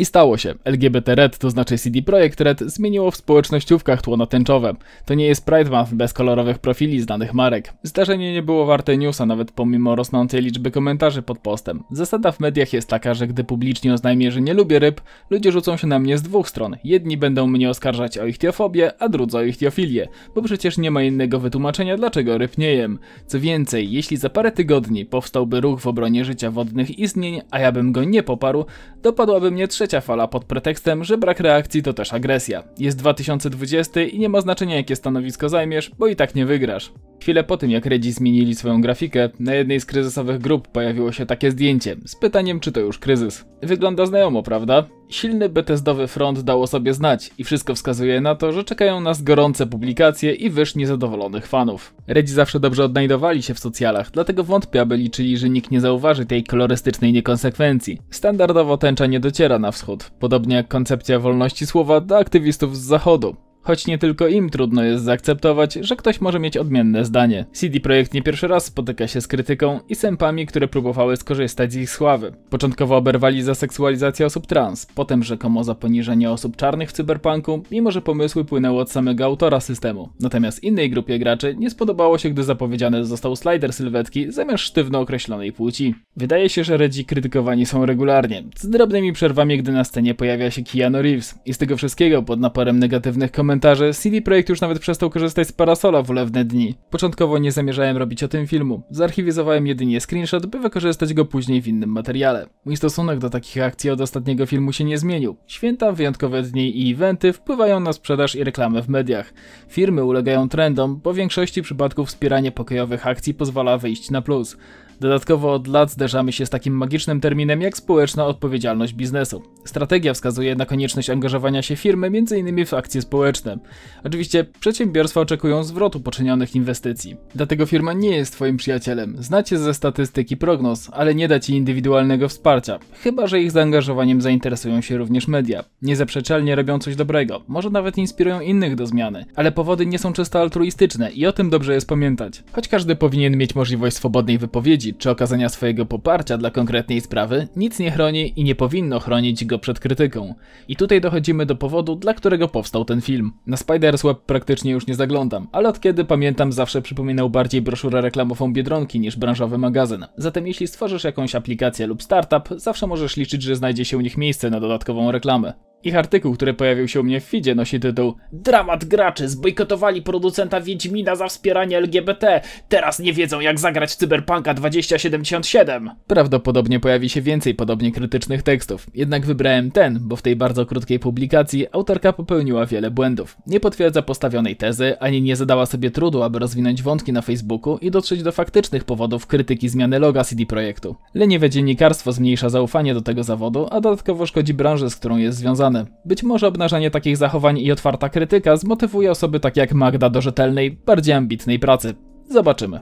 I stało się. LGBT Red, to znaczy CD Projekt Red, zmieniło w społecznościówkach tło na tęczowe. To nie jest Pride Month bez kolorowych profili znanych marek. Zdarzenie nie było warte newsa, nawet pomimo rosnącej liczby komentarzy pod postem. Zasada w mediach jest taka, że gdy publicznie oznajmię, że nie lubię ryb, ludzie rzucą się na mnie z dwóch stron. Jedni będą mnie oskarżać o ich teofobię, a drudzy o ich teofilię, bo przecież nie ma innego wytłumaczenia, dlaczego ryb nie jem. Co więcej, jeśli za parę tygodni powstałby ruch w obronie życia wodnych istnień, a ja bym go nie poparł, dopadłaby mnie trzecia Trzecia fala pod pretekstem, że brak reakcji to też agresja. Jest 2020 i nie ma znaczenia jakie stanowisko zajmiesz, bo i tak nie wygrasz. Chwilę po tym jak Redzi zmienili swoją grafikę, na jednej z kryzysowych grup pojawiło się takie zdjęcie z pytaniem czy to już kryzys. Wygląda znajomo, prawda? Silny betezdowy front dało sobie znać i wszystko wskazuje na to, że czekają nas gorące publikacje i wyż niezadowolonych fanów. Redzi zawsze dobrze odnajdowali się w socjalach, dlatego wątpię, aby liczyli, że nikt nie zauważy tej kolorystycznej niekonsekwencji. Standardowo tęcza nie dociera na wschód, podobnie jak koncepcja wolności słowa dla aktywistów z zachodu. Choć nie tylko im trudno jest zaakceptować, że ktoś może mieć odmienne zdanie. CD Projekt nie pierwszy raz spotyka się z krytyką i sępami, które próbowały skorzystać z ich sławy. Początkowo oberwali za seksualizację osób trans, potem rzekomo za poniżenie osób czarnych w cyberpunku, mimo że pomysły płynęły od samego autora systemu. Natomiast innej grupie graczy nie spodobało się, gdy zapowiedziany został slider sylwetki zamiast sztywno określonej płci. Wydaje się, że redzi krytykowani są regularnie, z drobnymi przerwami, gdy na scenie pojawia się Keanu Reeves i z tego wszystkiego pod naporem negatywnych komentarzy komentarze, CD Projekt już nawet przestał korzystać z parasola w ulewne dni. Początkowo nie zamierzałem robić o tym filmu. Zarchiwizowałem jedynie screenshot, by wykorzystać go później w innym materiale. Mój stosunek do takich akcji od ostatniego filmu się nie zmienił. Święta, wyjątkowe dni i eventy wpływają na sprzedaż i reklamę w mediach. Firmy ulegają trendom, bo w większości przypadków wspieranie pokojowych akcji pozwala wyjść na plus. Dodatkowo od lat zderzamy się z takim magicznym terminem jak społeczna odpowiedzialność biznesu. Strategia wskazuje na konieczność angażowania się firmy m.in. w akcje społeczne. Oczywiście przedsiębiorstwa oczekują zwrotu poczynionych inwestycji. Dlatego firma nie jest Twoim przyjacielem. Znacie ze statystyki prognoz, ale nie da Ci indywidualnego wsparcia, chyba że ich zaangażowaniem zainteresują się również media. Niezaprzeczalnie robią coś dobrego, może nawet inspirują innych do zmiany, ale powody nie są często altruistyczne i o tym dobrze jest pamiętać. Choć każdy powinien mieć możliwość swobodnej wypowiedzi, wypowiedzi czy okazania swojego poparcia dla konkretnej sprawy nic nie chroni i nie powinno chronić go przed krytyką. I tutaj dochodzimy do powodu, dla którego powstał ten film. Na Spider's Web praktycznie już nie zaglądam, ale od kiedy pamiętam zawsze przypominał bardziej broszurę reklamową Biedronki niż branżowy magazyn. Zatem jeśli stworzysz jakąś aplikację lub startup, zawsze możesz liczyć, że znajdzie się u nich miejsce na dodatkową reklamę. Ich artykuł, który pojawił się u mnie w feedzie, nosi tytuł Dramat graczy zbojkotowali producenta Wiedźmina za wspieranie LGBT. Teraz nie wiedzą jak zagrać w Cyberpunka 2077. Prawdopodobnie pojawi się więcej podobnie krytycznych tekstów. Jednak wybrałem ten, bo w tej bardzo krótkiej publikacji autorka popełniła wiele błędów. Nie potwierdza postawionej tezy, ani nie zadała sobie trudu, aby rozwinąć wątki na Facebooku i dotrzeć do faktycznych powodów krytyki zmiany loga CD Projektu. Leniwe dziennikarstwo zmniejsza zaufanie do tego zawodu, a dodatkowo szkodzi branży, z którą jest związana być może obnażanie takich zachowań i otwarta krytyka zmotywuje osoby takie jak Magda do rzetelnej, bardziej ambitnej pracy. Zobaczymy.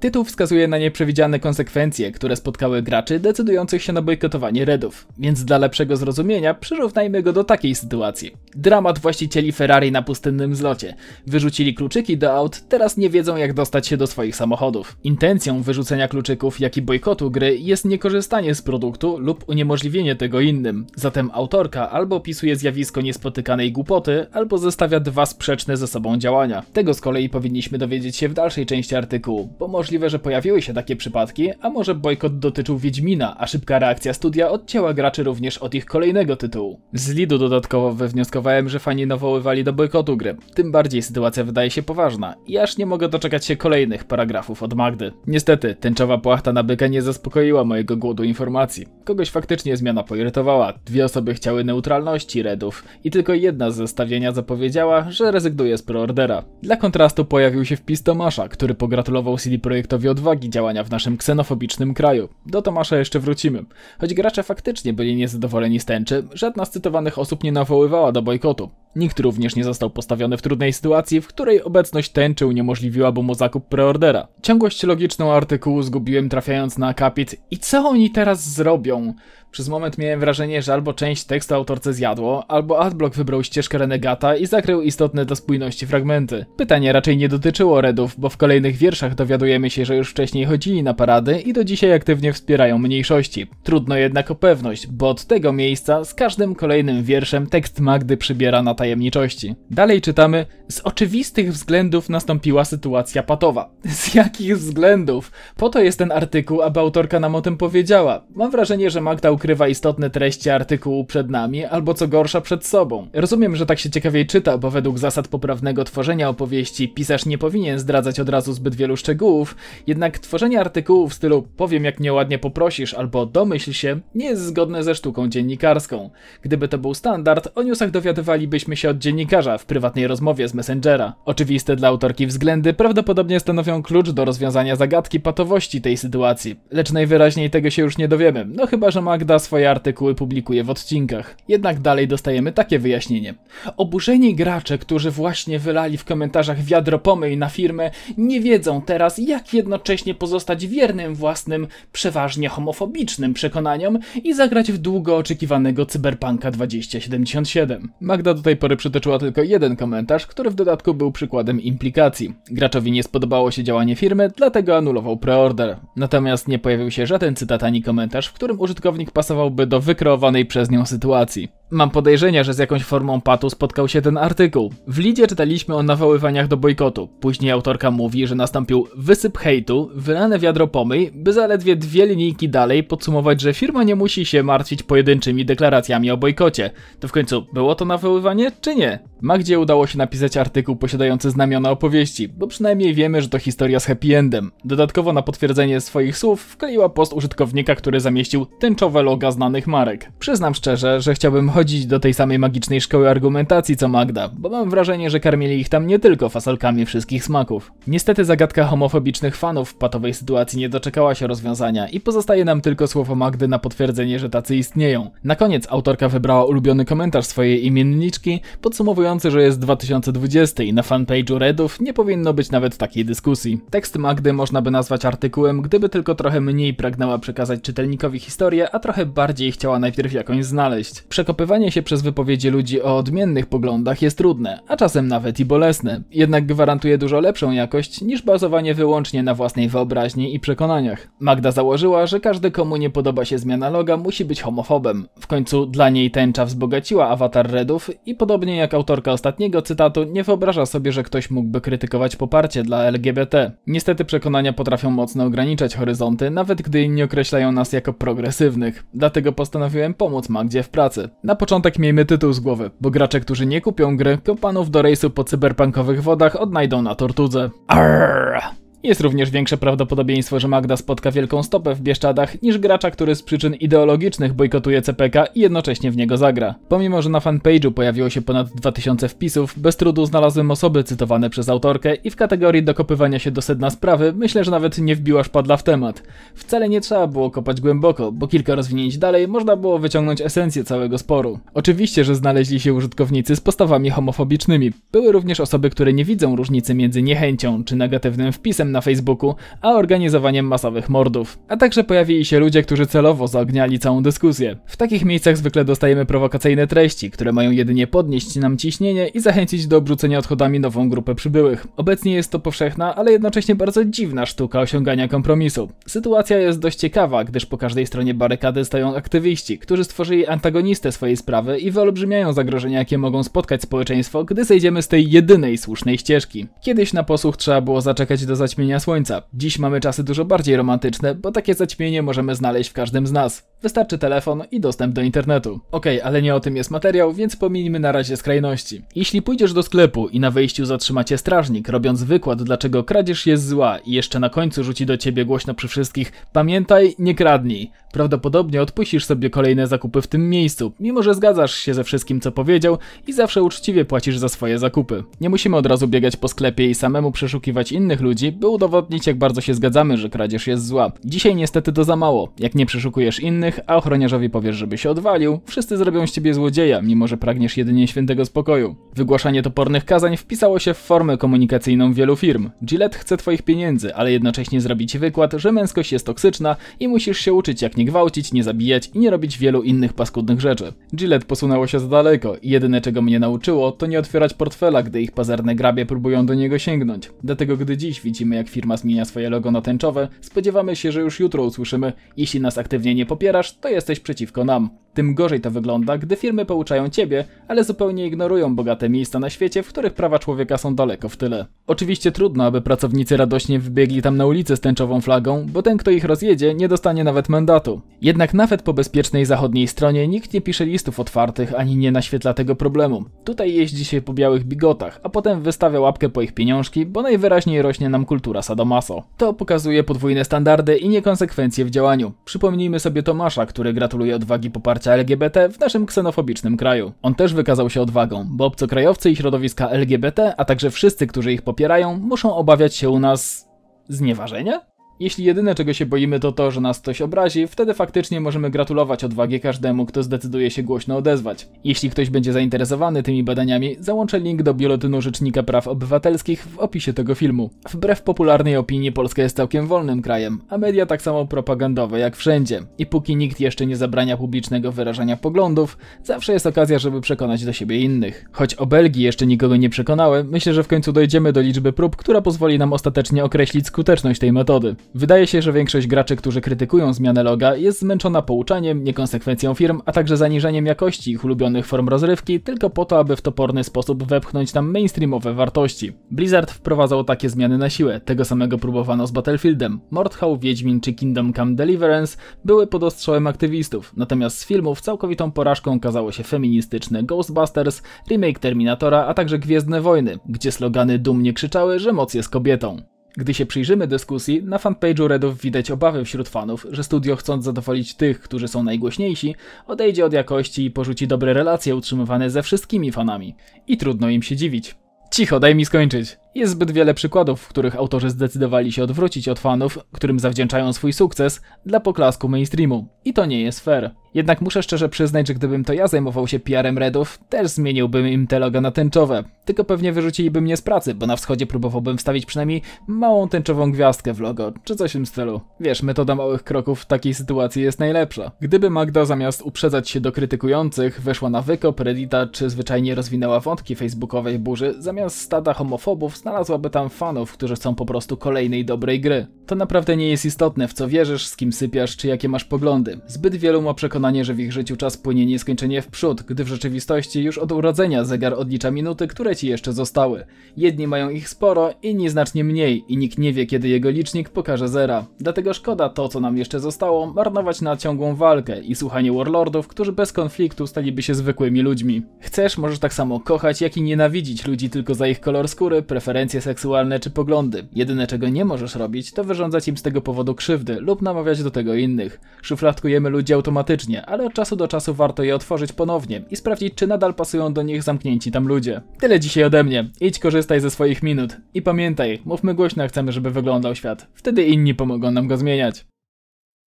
Tytuł wskazuje na nieprzewidziane konsekwencje, które spotkały graczy decydujących się na bojkotowanie redów, więc dla lepszego zrozumienia przyrównajmy go do takiej sytuacji. Dramat właścicieli Ferrari na pustynnym zlocie. Wyrzucili kluczyki do aut, teraz nie wiedzą jak dostać się do swoich samochodów. Intencją wyrzucenia kluczyków, jak i bojkotu gry jest niekorzystanie z produktu lub uniemożliwienie tego innym. Zatem autorka albo opisuje zjawisko niespotykanej głupoty, albo zestawia dwa sprzeczne ze sobą działania. Tego z kolei powinniśmy dowiedzieć się w dalszej części artykułu, bo może możliwe, że pojawiły się takie przypadki, a może bojkot dotyczył Wiedźmina, a szybka reakcja studia odcięła graczy również od ich kolejnego tytułu. Z Lidu dodatkowo wywnioskowałem, że fani nawoływali do bojkotu gry. Tym bardziej sytuacja wydaje się poważna i aż nie mogę doczekać się kolejnych paragrafów od Magdy. Niestety, tęczowa płachta na byka nie zaspokoiła mojego głodu informacji. Kogoś faktycznie zmiana poirytowała. Dwie osoby chciały neutralności redów i tylko jedna z zestawienia zapowiedziała, że rezygnuje z preordera. Dla kontrastu pojawił się wpis Tomasza, który pogratulował CD Projektowi odwagi działania w naszym ksenofobicznym kraju. Do Tomasza jeszcze wrócimy. Choć gracze faktycznie byli niezadowoleni z tęczy, żadna z cytowanych osób nie nawoływała do bojkotu. Nikt również nie został postawiony w trudnej sytuacji, w której obecność tęczy uniemożliwiłaby mu zakup preordera. Ciągłość logiczną artykułu zgubiłem trafiając na akapit i co oni teraz zrobią? Então, Przez moment miałem wrażenie, że albo część tekstu autorce zjadło, albo Adblock wybrał ścieżkę renegata i zakrył istotne do spójności fragmenty. Pytanie raczej nie dotyczyło Redów, bo w kolejnych wierszach dowiadujemy się, że już wcześniej chodzili na parady i do dzisiaj aktywnie wspierają mniejszości. Trudno jednak o pewność, bo od tego miejsca z każdym kolejnym wierszem tekst Magdy przybiera na tajemniczości. Dalej czytamy, z oczywistych względów nastąpiła sytuacja patowa. Z jakich względów? Po to jest ten artykuł, aby autorka nam o tym powiedziała. Mam wrażenie, że Magda ukrywa istotne treści artykułu przed nami, albo co gorsza przed sobą. Rozumiem, że tak się ciekawiej czyta, bo według zasad poprawnego tworzenia opowieści pisarz nie powinien zdradzać od razu zbyt wielu szczegółów, jednak tworzenie artykułów w stylu powiem jak nieładnie poprosisz albo domyśl się nie jest zgodne ze sztuką dziennikarską. Gdyby to był standard, o newsach dowiadywalibyśmy się od dziennikarza w prywatnej rozmowie z Messengera. Oczywiste dla autorki względy prawdopodobnie stanowią klucz do rozwiązania zagadki patowości tej sytuacji, lecz najwyraźniej tego się już nie dowiemy, no chyba, że Magda Magda swoje artykuły publikuje w odcinkach. Jednak dalej dostajemy takie wyjaśnienie. Oburzeni gracze, którzy właśnie wylali w komentarzach wiadro pomyj na firmę, nie wiedzą teraz, jak jednocześnie pozostać wiernym własnym, przeważnie homofobicznym przekonaniom i zagrać w długo oczekiwanego Cyberpunka 2077. Magda do tej pory przytoczyła tylko jeden komentarz, który w dodatku był przykładem implikacji. Graczowi nie spodobało się działanie firmy, dlatego anulował preorder. Natomiast nie pojawił się żaden cytat ani komentarz, w którym użytkownik pasowałby do wykreowanej przez nią sytuacji. Mam podejrzenie, że z jakąś formą patu spotkał się ten artykuł. W lidzie czytaliśmy o nawoływaniach do bojkotu. Później autorka mówi, że nastąpił wysyp hejtu, wylane wiadro pomyj, by zaledwie dwie linijki dalej podsumować, że firma nie musi się martwić pojedynczymi deklaracjami o bojkocie. To w końcu było to nawoływanie, czy nie? Magdzie udało się napisać artykuł posiadający znamiona opowieści, bo przynajmniej wiemy, że to historia z happy endem. Dodatkowo na potwierdzenie swoich słów wkleiła post użytkownika, który zamieścił tęczowe loga znanych marek. Przyznam szczerze, że chciałbym chodzić do tej samej magicznej szkoły argumentacji co Magda, bo mam wrażenie, że karmili ich tam nie tylko fasolkami wszystkich smaków. Niestety zagadka homofobicznych fanów w patowej sytuacji nie doczekała się rozwiązania i pozostaje nam tylko słowo Magdy na potwierdzenie, że tacy istnieją. Na koniec autorka wybrała ulubiony komentarz swojej imienniczki, podsumowujący, że jest 2020 i na fanpage'u Redów nie powinno być nawet takiej dyskusji. Tekst Magdy można by nazwać artykułem, gdyby tylko trochę mniej pragnęła przekazać czytelnikowi historię, a trochę trochę bardziej chciała najpierw jakąś znaleźć. Przekopywanie się przez wypowiedzi ludzi o odmiennych poglądach jest trudne, a czasem nawet i bolesne, jednak gwarantuje dużo lepszą jakość niż bazowanie wyłącznie na własnej wyobraźni i przekonaniach. Magda założyła, że każdy komu nie podoba się zmiana loga musi być homofobem. W końcu dla niej tęcza wzbogaciła awatar Redów i podobnie jak autorka ostatniego cytatu nie wyobraża sobie, że ktoś mógłby krytykować poparcie dla LGBT. Niestety przekonania potrafią mocno ograniczać horyzonty, nawet gdy nie określają nas jako progresywnych. Dlatego postanowiłem pomóc Magdzie w pracy. Na początek miejmy tytuł z głowy, bo gracze, którzy nie kupią gry, kopanów do rejsu po cyberpunkowych wodach odnajdą na tortudze. Arrrr. Jest również większe prawdopodobieństwo, że Magda spotka wielką stopę w Bieszczadach niż gracza, który z przyczyn ideologicznych bojkotuje CPK i jednocześnie w niego zagra. Pomimo, że na fanpage'u pojawiło się ponad 2000 wpisów, bez trudu znalazłem osoby cytowane przez autorkę i w kategorii dokopywania się do sedna sprawy myślę, że nawet nie wbiła szpadla w temat. Wcale nie trzeba było kopać głęboko, bo kilka rozwinięć dalej można było wyciągnąć esencję całego sporu. Oczywiście, że znaleźli się użytkownicy z postawami homofobicznymi. Były również osoby, które nie widzą różnicy między niechęcią czy negatywnym wpisem na Facebooku, a organizowaniem masowych mordów. A także pojawili się ludzie, którzy celowo zaogniali całą dyskusję. W takich miejscach zwykle dostajemy prowokacyjne treści, które mają jedynie podnieść nam ciśnienie i zachęcić do obrzucenia odchodami nową grupę przybyłych. Obecnie jest to powszechna, ale jednocześnie bardzo dziwna sztuka osiągania kompromisu. Sytuacja jest dość ciekawa, gdyż po każdej stronie barykady stoją aktywiści, którzy stworzyli antagonistę swojej sprawy i wyolbrzymiają zagrożenia, jakie mogą spotkać społeczeństwo, gdy zejdziemy z tej jedynej słusznej ścieżki. Kiedyś na posłuch trzeba było zaczekać do zaćmienia zaćmienia słońca. Dziś mamy czasy dużo bardziej romantyczne, bo takie zaćmienie możemy znaleźć w każdym z nas. Wystarczy telefon i dostęp do internetu. Okej, okay, ale nie o tym jest materiał, więc pominijmy na razie skrajności. Jeśli pójdziesz do sklepu i na wyjściu zatrzymacie strażnik, robiąc wykład dlaczego kradzież jest zła i jeszcze na końcu rzuci do ciebie głośno przy wszystkich pamiętaj, nie kradnij. Prawdopodobnie odpuścisz sobie kolejne zakupy w tym miejscu, mimo że zgadzasz się ze wszystkim co powiedział i zawsze uczciwie płacisz za swoje zakupy. Nie musimy od razu biegać po sklepie i samemu przeszukiwać innych ludzi, by by udowodnić, jak bardzo się zgadzamy, że kradzież jest zła. Dzisiaj niestety to za mało. Jak nie przeszukujesz innych, a ochroniarzowi powiesz, żeby się odwalił, wszyscy zrobią z ciebie złodzieja, mimo że pragniesz jedynie świętego spokoju. Wygłaszanie topornych kazań wpisało się w formę komunikacyjną wielu firm. Gillette chce twoich pieniędzy, ale jednocześnie zrobi ci wykład, że męskość jest toksyczna i musisz się uczyć, jak nie gwałcić, nie zabijać i nie robić wielu innych paskudnych rzeczy. Gillette posunęło się za daleko i jedyne czego mnie nauczyło, to nie otwierać portfela, gdy ich pazerne grabie próbują do niego sięgnąć. Dlatego gdy dziś widzimy jak firma zmienia swoje logo na tęczowe, spodziewamy się, że już jutro usłyszymy: Jeśli nas aktywnie nie popierasz, to jesteś przeciwko nam. Tym gorzej to wygląda, gdy firmy pouczają ciebie, ale zupełnie ignorują bogate miejsca na świecie, w których prawa człowieka są daleko w tyle. Oczywiście trudno, aby pracownicy radośnie wybiegli tam na ulicę z tęczową flagą, bo ten, kto ich rozjedzie, nie dostanie nawet mandatu. Jednak nawet po bezpiecznej zachodniej stronie nikt nie pisze listów otwartych ani nie naświetla tego problemu. Tutaj jeździ się po białych bigotach, a potem wystawia łapkę po ich pieniążki, bo najwyraźniej rośnie nam kultura sadomaso. To pokazuje podwójne standardy i niekonsekwencje w działaniu. Przypomnijmy sobie Tomasza, który gratuluje odwagi poparcia LGBT w naszym ksenofobicznym kraju. On też wykazał się odwagą, bo obcokrajowcy i środowiska LGBT, a także wszyscy, którzy ich popierają, muszą obawiać się u nas znieważenia? Jeśli jedyne czego się boimy to to, że nas ktoś obrazi, wtedy faktycznie możemy gratulować odwagi każdemu, kto zdecyduje się głośno odezwać. Jeśli ktoś będzie zainteresowany tymi badaniami, załączę link do Biuletynu Rzecznika Praw Obywatelskich w opisie tego filmu. Wbrew popularnej opinii Polska jest całkiem wolnym krajem, a media tak samo propagandowe jak wszędzie. I póki nikt jeszcze nie zabrania publicznego wyrażania poglądów, zawsze jest okazja, żeby przekonać do siebie innych. Choć o Belgii jeszcze nikogo nie przekonały, myślę, że w końcu dojdziemy do liczby prób, która pozwoli nam ostatecznie określić skuteczność tej metody. Wydaje się, że większość graczy, którzy krytykują zmianę loga, jest zmęczona pouczaniem, niekonsekwencją firm, a także zaniżeniem jakości ich ulubionych form rozrywki, tylko po to, aby w toporny sposób wepchnąć tam mainstreamowe wartości. Blizzard wprowadzał takie zmiany na siłę, tego samego próbowano z Battlefieldem. Mordhau, Wiedźmin czy Kingdom Come Deliverance były pod ostrzałem aktywistów, natomiast z filmów całkowitą porażką kazało się feministyczne Ghostbusters, remake Terminatora, a także Gwiezdne Wojny, gdzie slogany dumnie krzyczały, że moc jest kobietą. Gdy się przyjrzymy dyskusji, na fanpage'u Redów widać obawy wśród fanów, że studio chcąc zadowolić tych, którzy są najgłośniejsi, odejdzie od jakości i porzuci dobre relacje utrzymywane ze wszystkimi fanami. I trudno im się dziwić. Cicho, daj mi skończyć. Jest zbyt wiele przykładów, w których autorzy zdecydowali się odwrócić od fanów, którym zawdzięczają swój sukces, dla poklasku mainstreamu. I to nie jest fair. Jednak muszę szczerze przyznać, że gdybym to ja zajmował się PR-em Redów, też zmieniłbym im te loga na tęczowe. Tylko pewnie wyrzuciliby mnie z pracy, bo na wschodzie próbowałbym wstawić przynajmniej małą tęczową gwiazdkę w logo, czy coś w tym stylu. Wiesz, metoda małych kroków w takiej sytuacji jest najlepsza. Gdyby Magda zamiast uprzedzać się do krytykujących, weszła na wykop Reddita, czy zwyczajnie rozwinęła wątki facebookowej burzy, zamiast stada homofobów znalazłaby tam fanów, którzy chcą po prostu kolejnej dobrej gry. To naprawdę nie jest istotne, w co wierzysz, z kim sypiasz, czy jakie masz poglądy. Zbyt wielu ma przekonanie, że w ich życiu czas płynie nieskończenie w przód, gdy w rzeczywistości już od urodzenia zegar odlicza minuty, które ci jeszcze zostały. Jedni mają ich sporo, inni znacznie mniej i nikt nie wie, kiedy jego licznik pokaże zera. Dlatego szkoda to, co nam jeszcze zostało, marnować na ciągłą walkę i słuchanie warlordów, którzy bez konfliktu staliby się zwykłymi ludźmi. Chcesz, możesz tak samo kochać, jak i nienawidzić ludzi tylko za ich kolor skóry, preferencje preferencje seksualne czy poglądy. Jedyne czego nie możesz robić, to wyrządzać im z tego powodu krzywdy lub namawiać do tego innych. Szufladkujemy ludzi automatycznie, ale od czasu do czasu warto je otworzyć ponownie i sprawdzić, czy nadal pasują do nich zamknięci tam ludzie. Tyle dzisiaj ode mnie. Idź korzystaj ze swoich minut. I pamiętaj, mówmy głośno, jak chcemy, żeby wyglądał świat. Wtedy inni pomogą nam go zmieniać.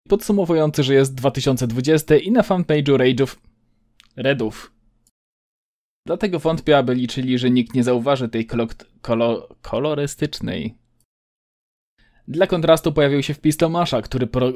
Podsumowujący, że jest 2020 i na fanpage'u Rage'ów... Redów. Dlatego wątpię, aby liczyli, że nikt nie zauważy tej klokt kolo kolorystycznej. Dla kontrastu pojawił się wpis Tomasza, który pro...